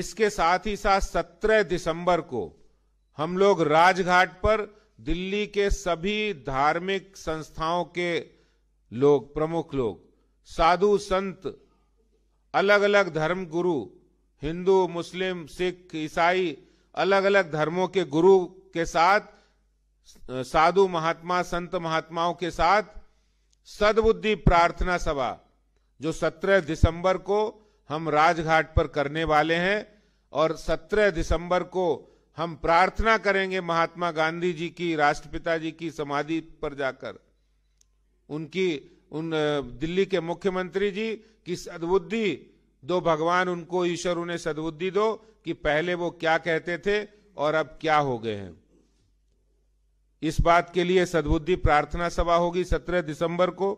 इसके साथ ही साथ 17 दिसंबर को हम लोग राजघाट पर दिल्ली के सभी धार्मिक संस्थाओं के लोग प्रमुख लोग साधु संत अलग अलग धर्म गुरु हिंदू मुस्लिम सिख ईसाई अलग अलग धर्मों के गुरु के साथ साधु महात्मा संत महात्माओं के साथ सदबुद्धि प्रार्थना सभा जो 17 दिसंबर को हम राजघाट पर करने वाले हैं और 17 दिसंबर को हम प्रार्थना करेंगे महात्मा गांधी जी की राष्ट्रपिता जी की समाधि पर जाकर उनकी उन दिल्ली के मुख्यमंत्री जी की सदबुद्धि दो भगवान उनको ईश्वर उन्हें सदबुद्धि दो कि पहले वो क्या कहते थे और अब क्या हो गए हैं इस बात के लिए सदबुद्धि प्रार्थना सभा होगी सत्रह दिसंबर को